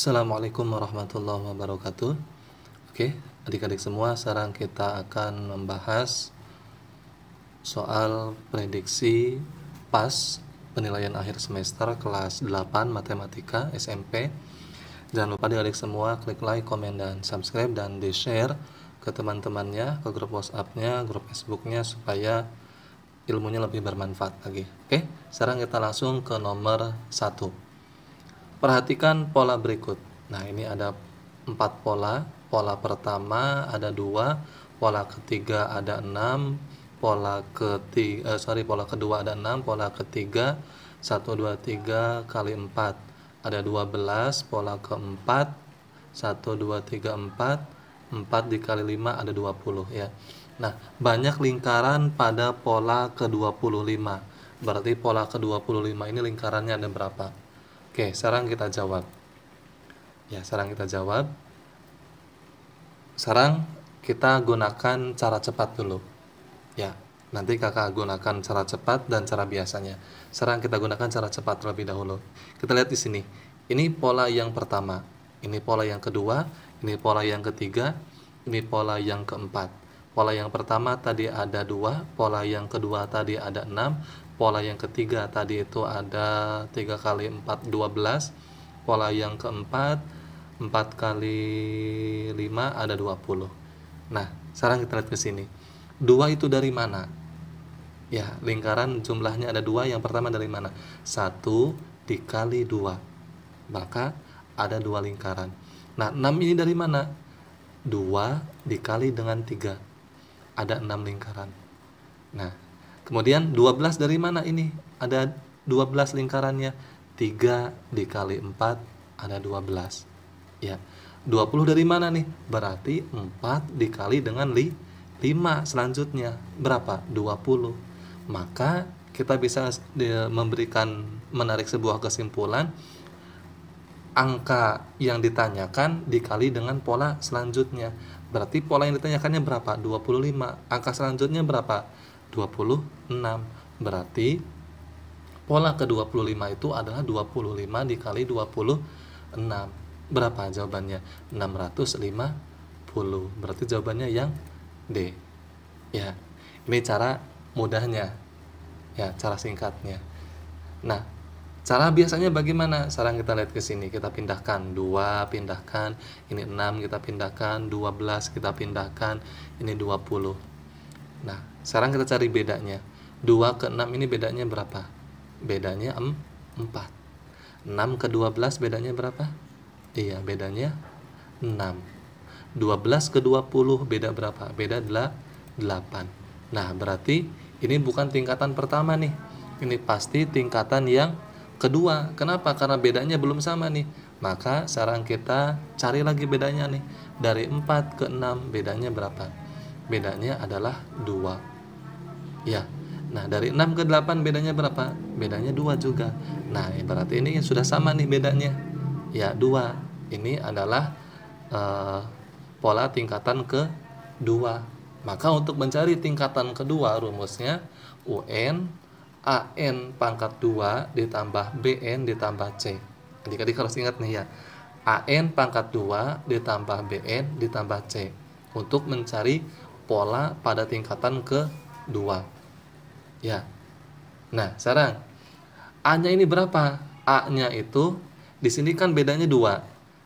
Assalamualaikum warahmatullahi wabarakatuh. Oke, adik-adik semua, sekarang kita akan membahas soal prediksi PAS penilaian akhir semester kelas 8 Matematika SMP. Jangan lupa adik-adik semua klik like, komen, dan subscribe dan di-share ke teman-temannya, ke grup WhatsApp-nya, grup Facebook-nya supaya ilmunya lebih bermanfaat lagi. Oke, sekarang kita langsung ke nomor 1. Perhatikan pola berikut. Nah, ini ada empat pola. Pola pertama ada dua, pola ketiga ada enam, pola ketiga, eh, sorry, pola kedua ada enam, pola ketiga satu dua tiga kali empat ada dua belas, pola keempat satu dua tiga empat empat dikali lima ada dua puluh ya Nah, banyak lingkaran pada pola ke-25 Berarti pola ke-25 ini lingkarannya ada berapa? Oke, sekarang kita jawab. Ya, sekarang kita jawab. Sekarang kita gunakan cara cepat dulu. Ya, nanti kakak gunakan cara cepat dan cara biasanya. Sekarang kita gunakan cara cepat terlebih dahulu. Kita lihat di sini. Ini pola yang pertama, ini pola yang kedua, ini pola yang ketiga, ini pola yang keempat. Pola yang pertama tadi ada dua, pola yang kedua tadi ada enam, pola yang ketiga tadi itu ada 3 kali 4 12 pola yang keempat 4 kali 5 ada 20 nah sekarang kita lihat ke sini dua itu dari mana ya lingkaran jumlahnya ada dua yang pertama dari mana satu dikali dua maka ada dua lingkaran nah 6 ini dari mana 2 dikali dengan 3 ada 6 lingkaran nah Kemudian 12 dari mana ini? Ada 12 lingkarannya. 3 dikali 4 ada 12. Ya. 20 dari mana nih? Berarti 4 dikali dengan li 5 selanjutnya. Berapa? 20. Maka kita bisa memberikan menarik sebuah kesimpulan angka yang ditanyakan dikali dengan pola selanjutnya. Berarti pola yang ditanyakannya berapa? 25. Angka selanjutnya berapa? 26. Berarti pola ke-25 itu adalah 25 dikali 26. Berapa jawabannya? 650. Berarti jawabannya yang D. Ya. Ini cara mudahnya. Ya, cara singkatnya. Nah, Cara biasanya bagaimana? Sekarang kita lihat ke sini, kita pindahkan 2, pindahkan, ini 6 kita pindahkan, 12 kita pindahkan, ini 20. Nah, sekarang kita cari bedanya. 2 ke 6 ini bedanya berapa? Bedanya 4. 6 ke 12 bedanya berapa? Iya, bedanya 6. 12 ke 20 beda berapa? Beda 8. Nah, berarti ini bukan tingkatan pertama nih. Ini pasti tingkatan yang kedua. Kenapa? Karena bedanya belum sama nih. Maka sekarang kita cari lagi bedanya nih. Dari 4 ke 6 bedanya berapa? Bedanya adalah 2 ya nah dari 6 ke 8 bedanya berapa bedanya dua juga nah berarti ini sudah sama nih bedanya ya dua ini adalah uh, pola tingkatan ke dua maka untuk mencari tingkatan kedua rumusnya UN AN pangkat 2 ditambah BN ditambah C Jadi adik harus ingat nih ya AN pangkat 2 ditambah BN ditambah C untuk mencari pola pada tingkatan ke 2 ya nah sekarang a nya ini berapa a nya itu di sini kan bedanya dua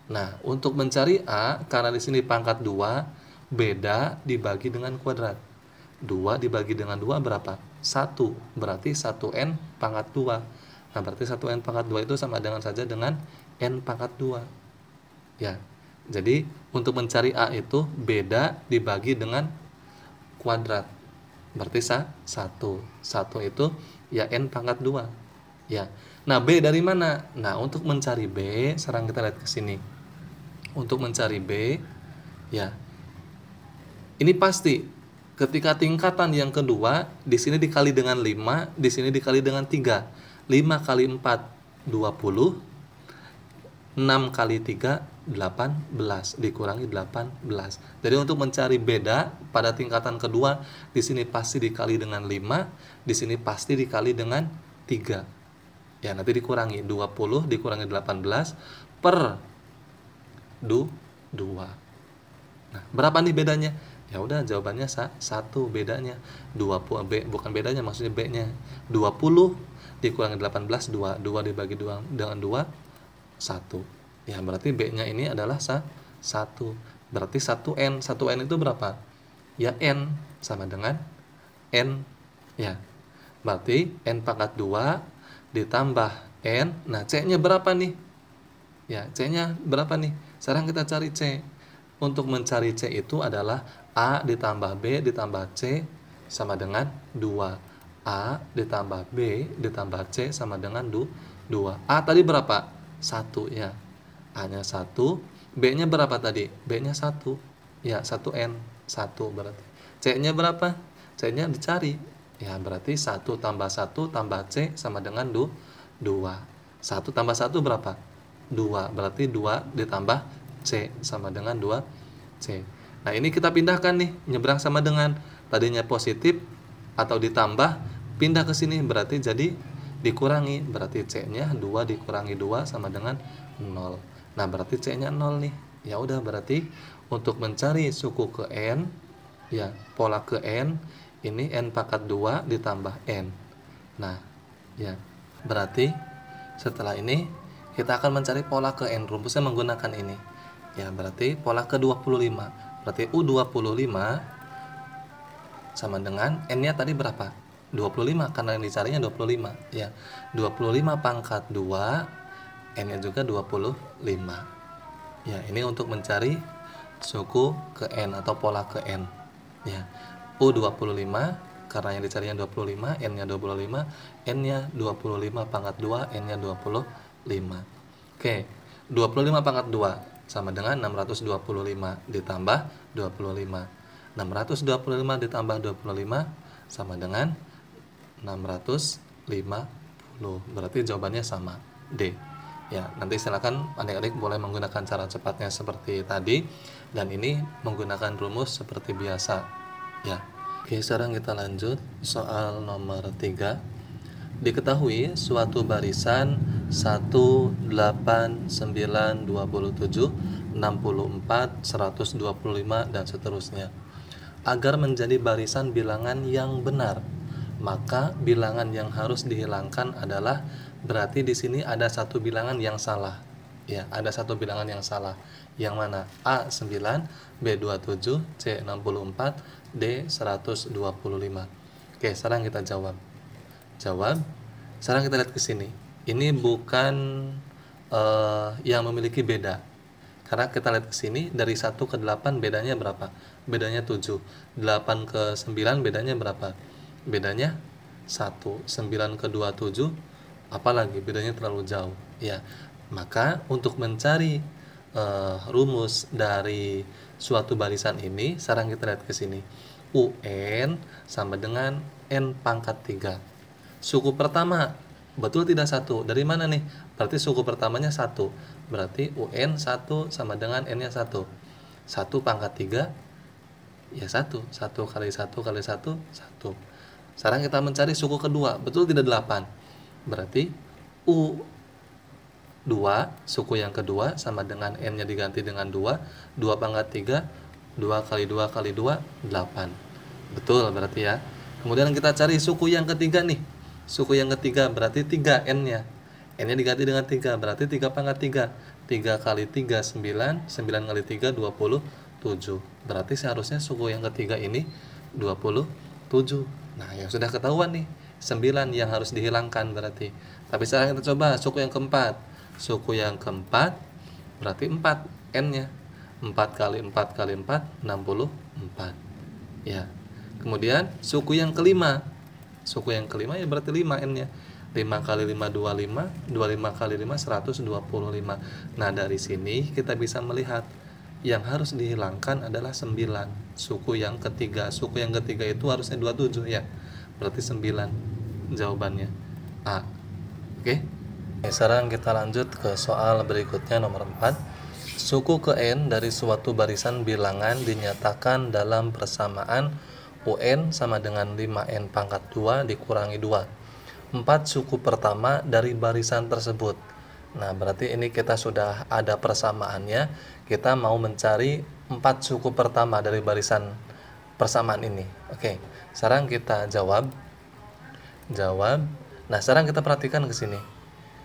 nah untuk mencari a karena di sini pangkat dua beda dibagi dengan kuadrat 2 dibagi dengan 2 berapa? 1 berarti 1n pangkat 2 nah berarti 1n pangkat 2 itu sama dengan saja dengan n pangkat 2 ya jadi untuk mencari a itu beda dibagi dengan kuadrat berarti sa satu satu itu ya n pangkat dua ya nah b dari mana nah untuk mencari b sekarang kita lihat ke sini untuk mencari b ya ini pasti ketika tingkatan yang kedua di sini dikali dengan 5 di sini dikali dengan 3 5 kali 4 20 6 kali 3 18 dikurangi 18 jadi untuk mencari beda pada tingkatan kedua di sini pasti dikali dengan 5 di sini pasti dikali dengan 3 ya nanti dikurangi 20 dikurangi 18 per 2 nah berapa nih bedanya ya udah jawabannya satu bedanya 20 B, bukan bedanya maksudnya B nya 20 dikurangi 18 2 2 dibagi 2 dengan 2 satu ya berarti b nya ini adalah sa satu berarti 1 n 1 n itu berapa ya n sama dengan n ya berarti n pangkat 2 ditambah n nah c nya berapa nih ya c nya berapa nih sekarang kita cari c untuk mencari c itu adalah a ditambah b ditambah c sama dengan 2 a ditambah b ditambah c sama dengan 2 a tadi berapa satu ya A-nya satu B-nya berapa tadi? B-nya satu ya satu n satu berarti C-nya berapa? C-nya dicari ya berarti satu tambah satu tambah C sama dengan dua dua satu tambah satu berapa? dua berarti dua ditambah C sama dengan dua C nah ini kita pindahkan nih nyebrang sama dengan tadinya positif atau ditambah pindah ke sini berarti jadi dikurangi berarti C-nya 2 dikurangi 2 sama dengan 0. Nah, berarti C-nya 0 nih. Ya udah berarti untuk mencari suku ke N ya pola ke N ini N pangkat 2 ditambah N. Nah, ya berarti setelah ini kita akan mencari pola ke N rumusnya menggunakan ini. Ya, berarti pola ke-25. Berarti U25 sama dengan N-nya tadi berapa? 25 karena yang dicarinya 25 ya 25 pangkat 2 n nya juga 25 ya ini untuk mencari suku ke n atau pola ke n ya U25 karena yang dicarinya 25 n nya 25 n nya 25 pangkat 2 n nya 25 oke 25 pangkat 2 sama dengan 625 ditambah 25 625 ditambah 25 sama dengan 650. Berarti jawabannya sama, D. Ya, nanti silakan adik-adik boleh menggunakan cara cepatnya seperti tadi dan ini menggunakan rumus seperti biasa. Ya. Oke, sekarang kita lanjut soal nomor 3 diketahui suatu barisan 1, 8, 9, 27, 64, 125, dan seterusnya agar menjadi barisan bilangan yang benar maka bilangan yang harus dihilangkan adalah berarti di sini ada satu bilangan yang salah. Ya, ada satu bilangan yang salah. Yang mana? A 9, B 27, C 64, D 125. Oke, sekarang kita jawab. Jawab. Sekarang kita lihat ke sini. Ini bukan uh, yang memiliki beda. Karena kita lihat ke sini dari 1 ke 8 bedanya berapa? Bedanya 7. 8 ke 9 bedanya berapa? bedanya 1 9 ke 27 apalagi bedanya terlalu jauh ya maka untuk mencari uh, rumus dari suatu barisan ini sekarang kita lihat ke sini UN sama dengan N pangkat 3 suku pertama betul tidak satu dari mana nih berarti suku pertamanya satu berarti UN 1 sama dengan N nya 1 1 pangkat 3 ya 1 1 kali 1 kali 1 1 sekarang kita mencari suku kedua, betul tidak 8? Berarti U 2, suku yang kedua sama dengan N-nya diganti dengan 2, 2 pangkat 3, 2 kali 2 kali 2, 8. Betul berarti ya. Kemudian kita cari suku yang ketiga nih. Suku yang ketiga berarti 3 N-nya. N-nya diganti dengan 3, berarti 3 pangkat 3. 3 kali 3, 9. 9 kali 3, 27. Berarti seharusnya suku yang ketiga ini 27. Nah, yang sudah ketahuan nih, sembilan yang harus dihilangkan berarti. Tapi sekarang kita coba suku yang keempat. Suku yang keempat berarti empat n-nya. Empat kali empat kali empat enam puluh empat. Ya. Kemudian suku yang kelima. Suku yang kelima ya berarti lima n-nya. 5 kali 5 25, 25 kali 5 125. Nah, dari sini kita bisa melihat yang harus dihilangkan adalah 9 suku yang ketiga suku yang ketiga itu harusnya 27 ya berarti 9 jawabannya A oke okay? sekarang kita lanjut ke soal berikutnya nomor 4 suku ke N dari suatu barisan bilangan dinyatakan dalam persamaan UN sama dengan 5N pangkat 2 dikurangi 2 4 suku pertama dari barisan tersebut Nah, berarti ini kita sudah ada persamaannya. Kita mau mencari empat suku pertama dari barisan persamaan ini. Oke, sekarang kita jawab. Jawab. Nah, sekarang kita perhatikan ke sini.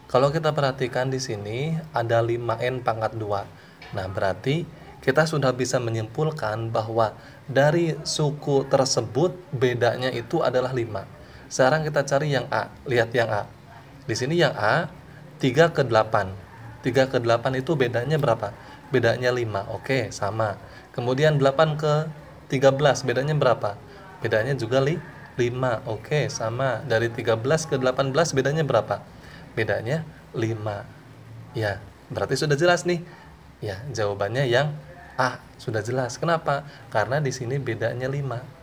Kalau kita perhatikan di sini ada 5N pangkat 2. Nah, berarti kita sudah bisa menyimpulkan bahwa dari suku tersebut bedanya itu adalah 5. Sekarang kita cari yang A. Lihat yang A. Di sini yang A 3 ke 8 3 ke 8 itu bedanya berapa? bedanya 5 oke sama kemudian 8 ke 13 bedanya berapa? bedanya juga li 5 oke sama dari 13 ke 18 bedanya berapa? bedanya 5 ya berarti sudah jelas nih ya jawabannya yang A sudah jelas kenapa? karena di sini bedanya 5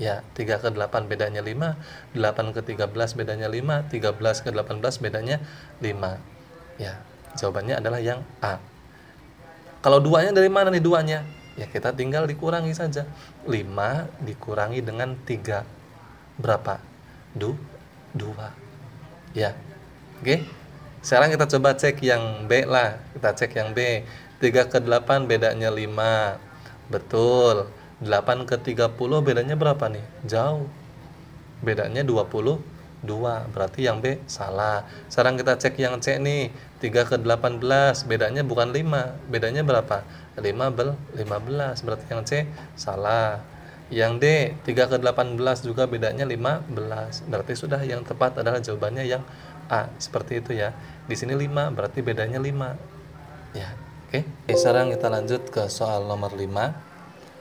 ya 3 ke 8 bedanya 5 8 ke 13 bedanya 5 13 ke 18 bedanya 5 ya jawabannya adalah yang A kalau duanya dari mana nih duanya ya kita tinggal dikurangi saja 5 dikurangi dengan 3 berapa? Du, 2 ya oke okay? sekarang kita coba cek yang B lah kita cek yang B 3 ke 8 bedanya 5 betul 8 ke 30 bedanya berapa nih? Jauh. Bedanya 22. Berarti yang B salah. Sekarang kita cek yang C nih. 3 ke 18 bedanya bukan 5. Bedanya berapa? 5 bel 15. Berarti yang C salah. Yang D 3 ke 18 juga bedanya 15. Berarti sudah yang tepat adalah jawabannya yang A. Seperti itu ya. Di sini 5 berarti bedanya 5. Ya. Oke. Okay. Sekarang kita lanjut ke soal nomor 5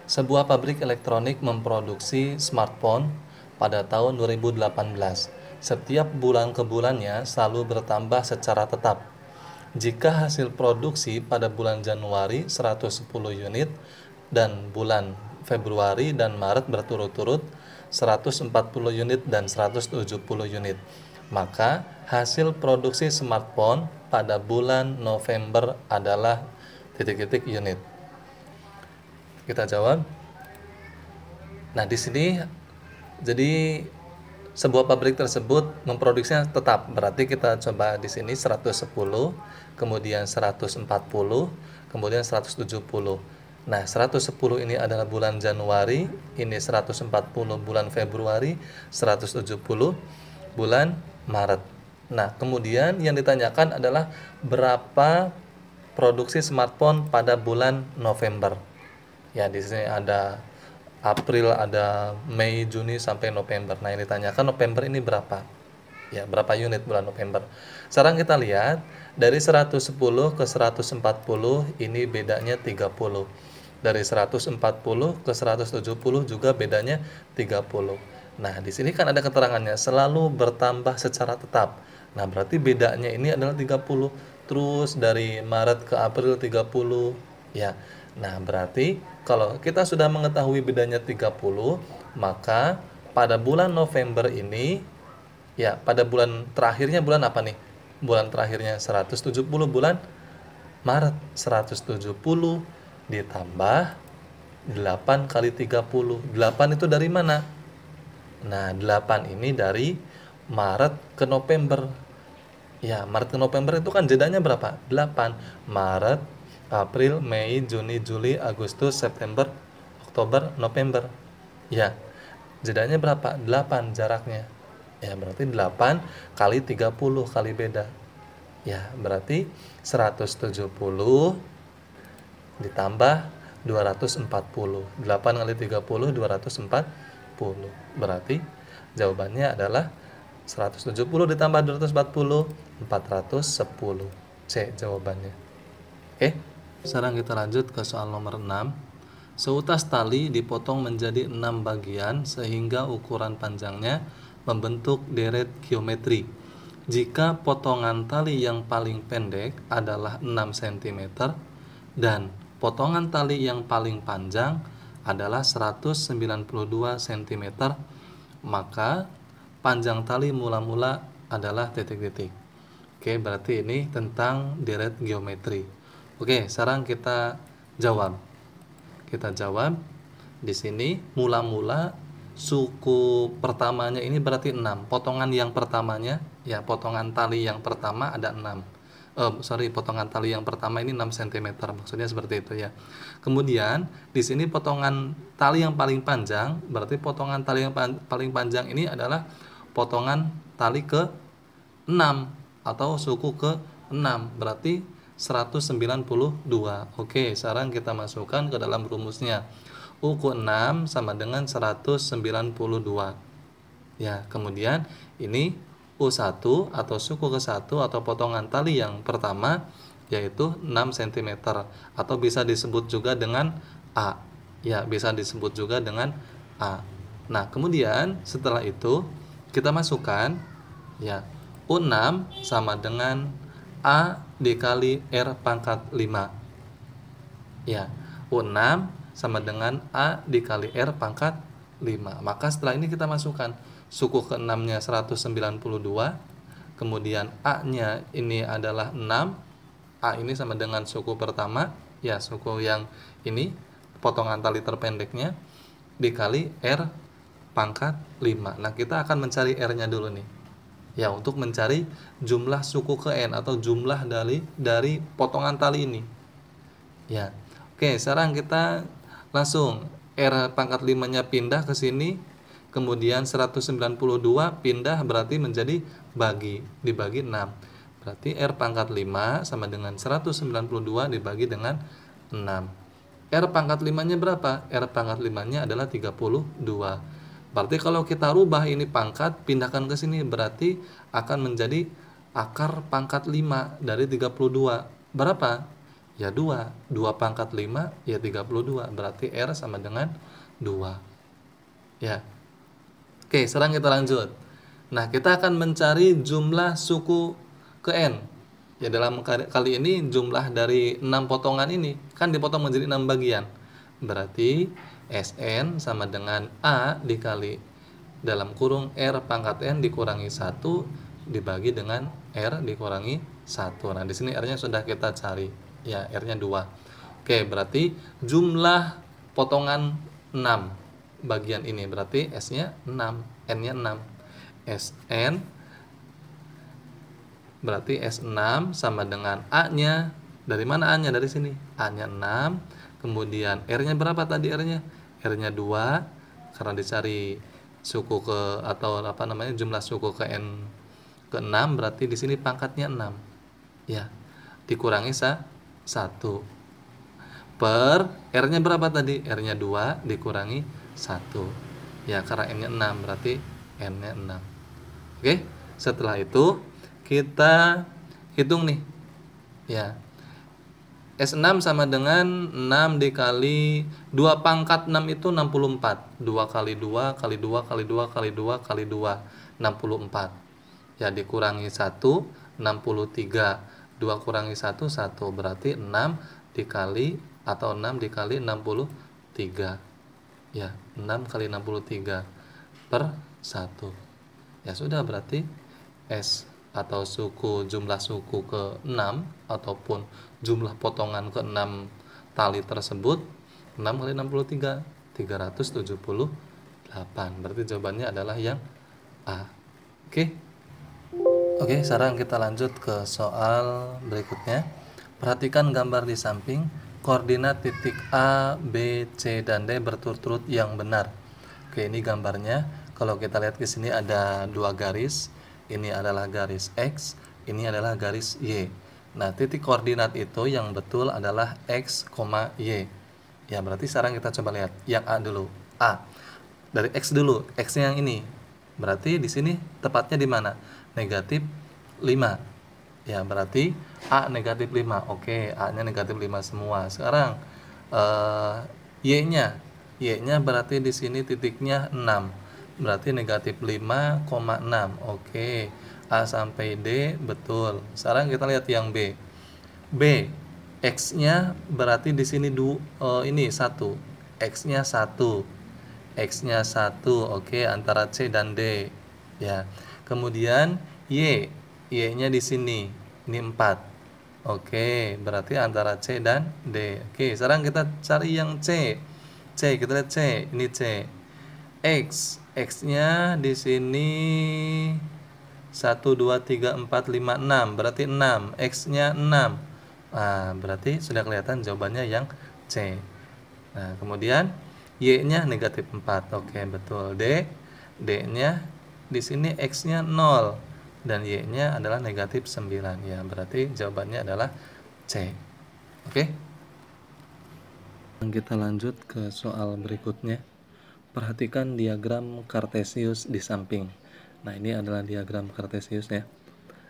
sebuah pabrik elektronik memproduksi smartphone pada tahun 2018. Setiap bulan ke bulannya selalu bertambah secara tetap. Jika hasil produksi pada bulan Januari 110 unit dan bulan Februari dan Maret berturut-turut 140 unit dan 170 unit, maka hasil produksi smartphone pada bulan November adalah titik-titik unit kita jawab nah di sini jadi sebuah pabrik tersebut memproduksinya tetap berarti kita coba di sini 110 kemudian 140 kemudian 170 nah 110 ini adalah bulan Januari ini 140 bulan Februari 170 bulan Maret nah kemudian yang ditanyakan adalah berapa produksi smartphone pada bulan November ya di sini ada April ada Mei Juni sampai November nah yang ditanyakan November ini berapa ya berapa unit bulan November sekarang kita lihat dari 110 ke 140 ini bedanya 30 dari 140 ke 170 juga bedanya 30 nah di sini kan ada keterangannya selalu bertambah secara tetap nah berarti bedanya ini adalah 30 terus dari Maret ke April 30 ya Nah, berarti kalau kita sudah mengetahui bedanya 30, maka pada bulan November ini ya, pada bulan terakhirnya bulan apa nih? Bulan terakhirnya 170 bulan Maret 170 ditambah 8 kali 30. 8 itu dari mana? Nah, 8 ini dari Maret ke November. Ya, Maret ke November itu kan jedanya berapa? 8. Maret April, Mei, Juni, Juli, Agustus, September, Oktober, November. Ya. Jedanya berapa? 8 jaraknya. Ya, berarti 8 kali 30 kali beda. Ya, berarti 170 ditambah 240. 8 kali 30 240. Berarti jawabannya adalah 170 ditambah 240 410. C jawabannya. Oke. Okay? Sekarang kita lanjut ke soal nomor 6. Seutas tali dipotong menjadi enam bagian sehingga ukuran panjangnya membentuk deret geometri. Jika potongan tali yang paling pendek adalah 6 cm dan potongan tali yang paling panjang adalah 192 cm, maka panjang tali mula-mula adalah titik-titik. Oke, berarti ini tentang deret geometri. Oke, sekarang kita jawab. Kita jawab di sini mula-mula suku pertamanya ini berarti 6. Potongan yang pertamanya ya potongan tali yang pertama ada 6. Eh, sorry, potongan tali yang pertama ini 6 cm. Maksudnya seperti itu ya. Kemudian di sini potongan tali yang paling panjang berarti potongan tali yang pan paling panjang ini adalah potongan tali ke 6 atau suku ke 6. Berarti 192. Oke, sekarang kita masukkan ke dalam rumusnya. u 6 sama dengan 192. Ya, kemudian ini U1 atau suku ke-1 atau potongan tali yang pertama yaitu 6 cm atau bisa disebut juga dengan A. Ya, bisa disebut juga dengan A. Nah, kemudian setelah itu kita masukkan ya U6 sama dengan A dikali R pangkat 5 ya U6 sama dengan A dikali R pangkat 5 maka setelah ini kita masukkan suku ke 6 nya 192 kemudian A nya ini adalah 6 A ini sama dengan suku pertama ya suku yang ini potongan tali terpendeknya dikali R pangkat 5 nah kita akan mencari R nya dulu nih ya untuk mencari jumlah suku ke n atau jumlah dari dari potongan tali ini ya oke sekarang kita langsung R pangkat 5 nya pindah ke sini kemudian 192 pindah berarti menjadi bagi dibagi 6 berarti R pangkat 5 sama dengan 192 dibagi dengan 6 R pangkat 5 nya berapa? R pangkat 5 nya adalah 32 Berarti kalau kita rubah ini pangkat, pindahkan ke sini berarti akan menjadi akar pangkat 5 dari 32. Berapa? Ya 2. 2 pangkat 5 ya 32. Berarti R sama dengan 2. Ya. Oke, sekarang kita lanjut. Nah, kita akan mencari jumlah suku ke N. Ya dalam kali ini jumlah dari 6 potongan ini kan dipotong menjadi 6 bagian. Berarti SN sama dengan A dikali dalam kurung R pangkat N dikurangi 1 dibagi dengan R dikurangi 1. Nah, di sini R-nya sudah kita cari. Ya, R-nya 2. Oke, berarti jumlah potongan 6 bagian ini. Berarti S-nya 6, N-nya 6. SN berarti S6 sama dengan A-nya. Dari mana A-nya? Dari sini. A-nya 6, kemudian R-nya berapa tadi R-nya? R-nya 2 karena dicari suku ke atau apa namanya jumlah suku ke n ke 6 berarti di sini pangkatnya 6. Ya. Dikurangi sa 1 per R-nya berapa tadi? R-nya 2 dikurangi 1. Ya, karena N-nya 6 berarti N-nya 6. Oke, setelah itu kita hitung nih. Ya, S6 sama dengan 6 dikali 2 pangkat 6 itu 64. 2 kali 2 kali 2 kali 2 kali 2 kali 2 64. Ya dikurangi 1 63. 2 kurangi 1 1 berarti 6 dikali atau 6 dikali 63. Ya, 6 kali 63 per 1. Ya sudah berarti S atau suku jumlah suku ke-6 ataupun jumlah potongan ke-6 tali tersebut 6 kali 63 378 berarti jawabannya adalah yang A oke okay. oke okay, sekarang kita lanjut ke soal berikutnya perhatikan gambar di samping koordinat titik A, B, C, dan D berturut-turut yang benar oke okay, ini gambarnya kalau kita lihat ke sini ada dua garis ini adalah garis X, ini adalah garis Y. Nah, titik koordinat itu yang betul adalah X, Y. Ya, berarti sekarang kita coba lihat. Yang A dulu. A. Dari X dulu. x yang ini. Berarti di sini tepatnya di mana? Negatif 5. Ya, berarti A negatif 5. Oke, A-nya negatif 5 semua. Sekarang, uh, Y-nya. Y-nya berarti di sini titiknya 6 berarti negatif 5,6 oke A sampai D betul sekarang kita lihat yang B B X nya berarti di sini du, uh, ini satu X nya satu X nya satu oke antara C dan D ya kemudian Y Y nya di sini ini 4 oke berarti antara C dan D oke sekarang kita cari yang C C kita lihat C ini C X X-nya di sini 1, 2, 3, 4, 5, 6 Berarti 6 X-nya 6 Nah, berarti sudah kelihatan jawabannya yang C Nah, kemudian Y-nya negatif 4 Oke, betul D D-nya di sini X-nya 0 Dan Y-nya adalah negatif 9 Ya, berarti jawabannya adalah C Oke Kita lanjut ke soal berikutnya Perhatikan diagram Cartesius di samping. Nah, ini adalah diagram Cartesius ya.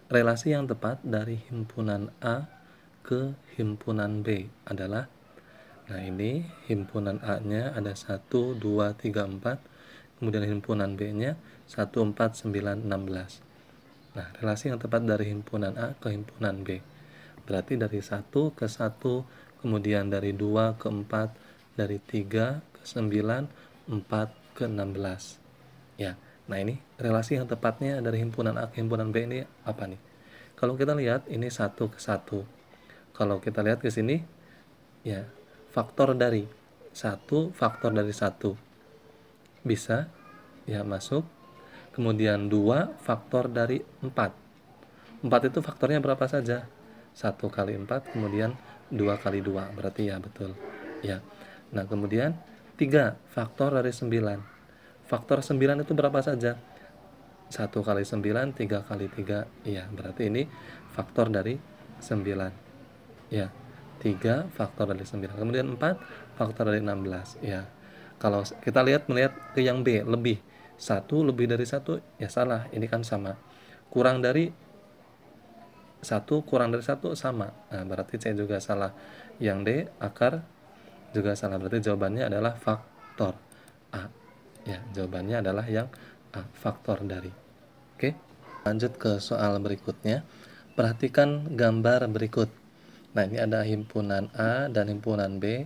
Relasi yang tepat dari himpunan A ke himpunan B adalah Nah, ini himpunan A-nya ada 1 2 3 4, kemudian himpunan B-nya 1 4 9 16. Nah, relasi yang tepat dari himpunan A ke himpunan B. Berarti dari 1 ke 1, kemudian dari 2 ke 4, dari 3 ke 9 4 ke 16. Ya, nah ini relasi yang tepatnya dari himpunan A ke himpunan B ini apa nih? Kalau kita lihat ini satu ke satu. Kalau kita lihat ke sini, ya faktor dari satu faktor dari satu bisa ya masuk. Kemudian dua faktor dari empat. Empat itu faktornya berapa saja? Satu kali empat, kemudian dua kali dua berarti ya betul. Ya. Nah kemudian tiga Faktor dari sembilan Faktor sembilan itu berapa saja? satu kali sembilan tiga kali tiga Iya, berarti ini faktor dari sembilan Ya, tiga faktor dari sembilan Kemudian empat faktor dari enam belas Ya. Kalau kita lihat melihat ke yang B, lebih. satu lebih dari satu ya salah. Ini kan sama. Kurang dari satu kurang dari satu sama. Nah, berarti C juga salah. Yang D akar juga salah. Berarti jawabannya adalah faktor A. Ya, jawabannya adalah yang A, faktor dari. Oke. Lanjut ke soal berikutnya. Perhatikan gambar berikut. Nah, ini ada himpunan A dan himpunan B.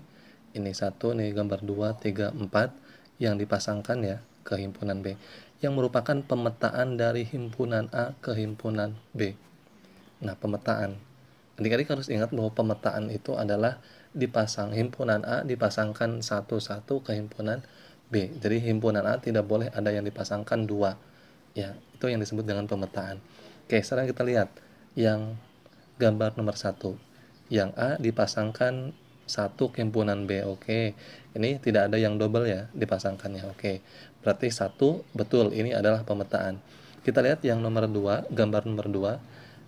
Ini satu, ini gambar 2, 3, 4 yang dipasangkan ya ke himpunan B yang merupakan pemetaan dari himpunan A ke himpunan B. Nah, pemetaan. Adik-adik harus ingat bahwa pemetaan itu adalah dipasang himpunan A dipasangkan satu-satu ke himpunan B. Jadi himpunan A tidak boleh ada yang dipasangkan dua. Ya, itu yang disebut dengan pemetaan. Oke, sekarang kita lihat yang gambar nomor satu. Yang A dipasangkan satu ke himpunan B. Oke, ini tidak ada yang double ya dipasangkannya. Oke, berarti satu betul ini adalah pemetaan. Kita lihat yang nomor dua, gambar nomor dua.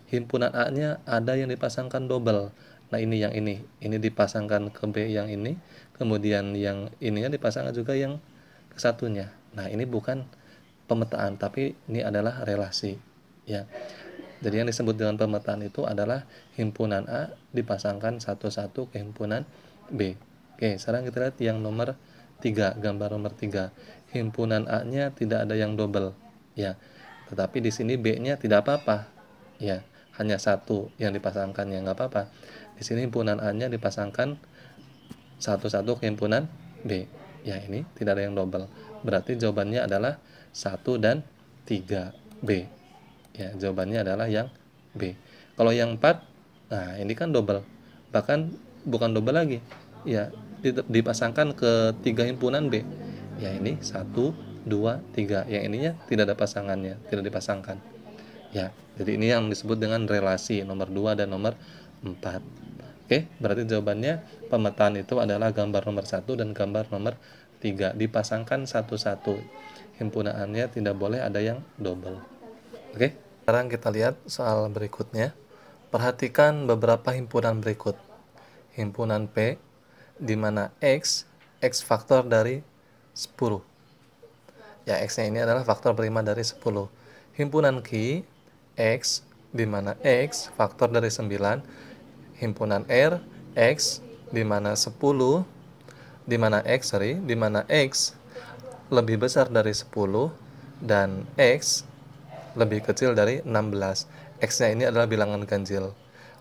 Himpunan A-nya ada yang dipasangkan double nah ini yang ini ini dipasangkan ke B yang ini kemudian yang ininya dipasangkan juga yang kesatunya nah ini bukan pemetaan tapi ini adalah relasi ya jadi yang disebut dengan pemetaan itu adalah himpunan A dipasangkan satu-satu ke himpunan B oke sekarang kita lihat yang nomor tiga gambar nomor tiga himpunan A nya tidak ada yang double ya tetapi di sini B nya tidak apa-apa ya hanya satu yang dipasangkan ya nggak apa-apa di sini himpunan A nya dipasangkan satu-satu ke himpunan B ya ini tidak ada yang double berarti jawabannya adalah satu dan 3 B ya jawabannya adalah yang B kalau yang 4 nah ini kan double bahkan bukan double lagi ya dipasangkan ke tiga himpunan B ya ini satu dua tiga yang ininya tidak ada pasangannya tidak dipasangkan ya jadi ini yang disebut dengan relasi nomor 2 dan nomor 4. Oke, berarti jawabannya pemetaan itu adalah gambar nomor satu dan gambar nomor 3 dipasangkan satu-satu. Himpunannya tidak boleh ada yang double. Oke, sekarang kita lihat soal berikutnya. Perhatikan beberapa himpunan berikut. Himpunan P di mana X X faktor dari 10. Ya, X-nya ini adalah faktor prima dari 10. Himpunan Q X, di mana X faktor dari 9, himpunan R, X, di mana 10, di mana X, sorry, di mana X lebih besar dari 10, dan X lebih kecil dari 16. X-nya ini adalah bilangan ganjil.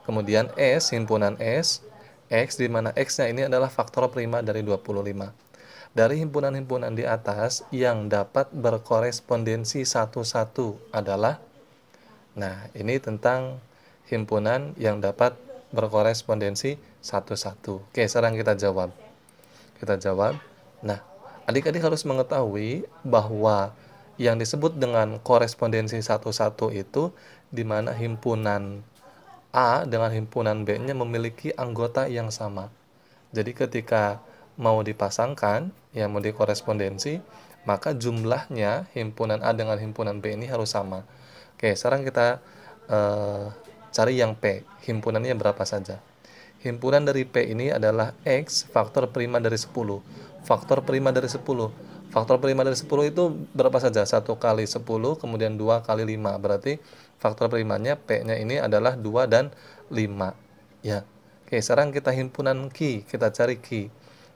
Kemudian S, himpunan S, X, di mana X-nya ini adalah faktor prima dari 25 dari himpunan-himpunan di atas yang dapat berkorespondensi satu-satu adalah Nah, ini tentang himpunan yang dapat berkorespondensi satu-satu. Oke, sekarang kita jawab. Kita jawab. Nah, adik-adik harus mengetahui bahwa yang disebut dengan korespondensi satu-satu itu di mana himpunan A dengan himpunan B-nya memiliki anggota yang sama. Jadi ketika mau dipasangkan, yang mau dikorespondensi, maka jumlahnya himpunan A dengan himpunan B ini harus sama. Oke, sekarang kita uh, cari yang P, himpunannya berapa saja. Himpunan dari P ini adalah X faktor prima dari 10. Faktor prima dari 10. Faktor prima dari 10 itu berapa saja? 1 kali 10, kemudian 2 kali 5. Berarti faktor primanya P-nya ini adalah 2 dan 5. Ya. Oke, sekarang kita himpunan Q, kita cari Q.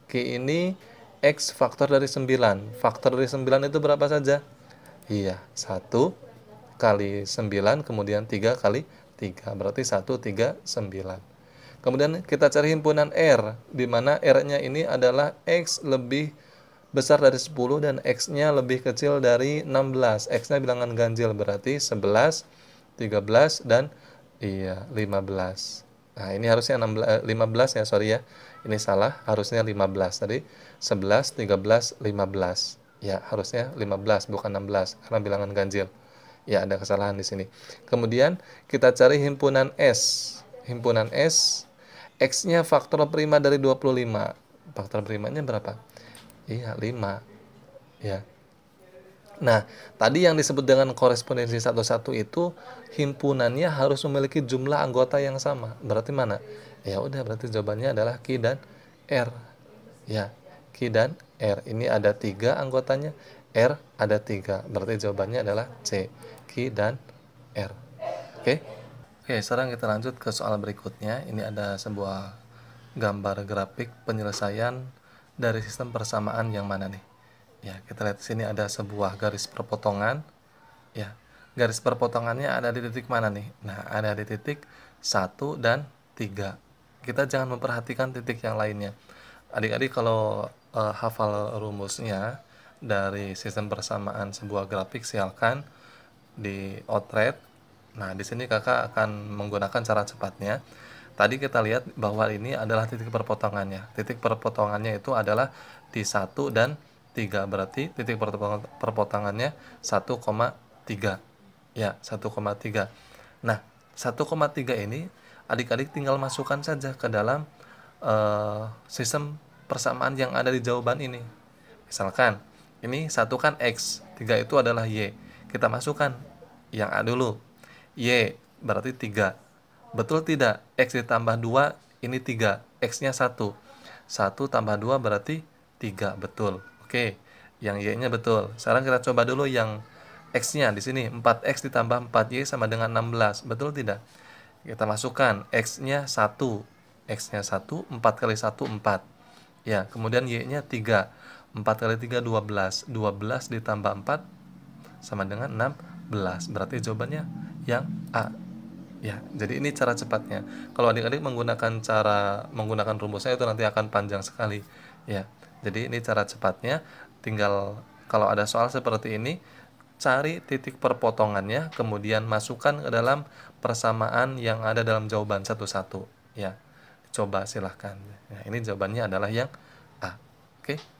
Q ini X faktor dari 9. Faktor dari 9 itu berapa saja? Iya, 1, kali 9 kemudian 3 kali 3 berarti 1 3 9 kemudian kita cari himpunan R di mana R-nya ini adalah X lebih besar dari 10 dan X-nya lebih kecil dari 16 X-nya bilangan ganjil berarti 11 13 dan iya 15 Nah, ini harusnya 16, 15 eh, ya, sorry ya. Ini salah, harusnya 15. Tadi 11, 13, 15. Ya, harusnya 15, bukan 16, karena bilangan ganjil ya ada kesalahan di sini kemudian kita cari himpunan S himpunan S X-nya faktor prima dari 25 faktor primanya berapa iya 5 ya Nah, tadi yang disebut dengan korespondensi satu-satu itu himpunannya harus memiliki jumlah anggota yang sama. Berarti mana? Ya udah, berarti jawabannya adalah Q dan R. Ya, Q dan R. Ini ada tiga anggotanya, R ada tiga. Berarti jawabannya adalah C dan R. Oke. Okay? Oke, okay, sekarang kita lanjut ke soal berikutnya. Ini ada sebuah gambar grafik penyelesaian dari sistem persamaan yang mana nih? Ya, kita lihat sini ada sebuah garis perpotongan. Ya, garis perpotongannya ada di titik mana nih? Nah, ada di titik 1 dan 3. Kita jangan memperhatikan titik yang lainnya. Adik-adik kalau uh, hafal rumusnya dari sistem persamaan sebuah grafik silakan di outlet. Nah, di sini kakak akan menggunakan cara cepatnya. Tadi kita lihat bahwa ini adalah titik perpotongannya. Titik perpotongannya itu adalah di 1 dan 3. Berarti titik perpotongannya 1,3. Ya, 1,3. Nah, 1,3 ini adik-adik tinggal masukkan saja ke dalam uh, sistem persamaan yang ada di jawaban ini. Misalkan, ini 1 kan X, 3 itu adalah Y kita masukkan yang A dulu Y berarti 3 betul tidak X ditambah 2 ini 3 X nya 1 1 tambah 2 berarti 3 betul oke yang Y nya betul sekarang kita coba dulu yang X nya di sini 4X ditambah 4Y sama dengan 16 betul tidak kita masukkan X nya 1 X nya 1 4 kali 1 4 ya kemudian Y nya 3 4 kali 3 12 12 ditambah 4 sama dengan 16 berarti jawabannya yang A ya jadi ini cara cepatnya kalau adik-adik menggunakan cara menggunakan rumusnya itu nanti akan panjang sekali ya jadi ini cara cepatnya tinggal kalau ada soal seperti ini cari titik perpotongannya kemudian masukkan ke dalam persamaan yang ada dalam jawaban satu-satu ya coba silahkan ya, ini jawabannya adalah yang A oke okay?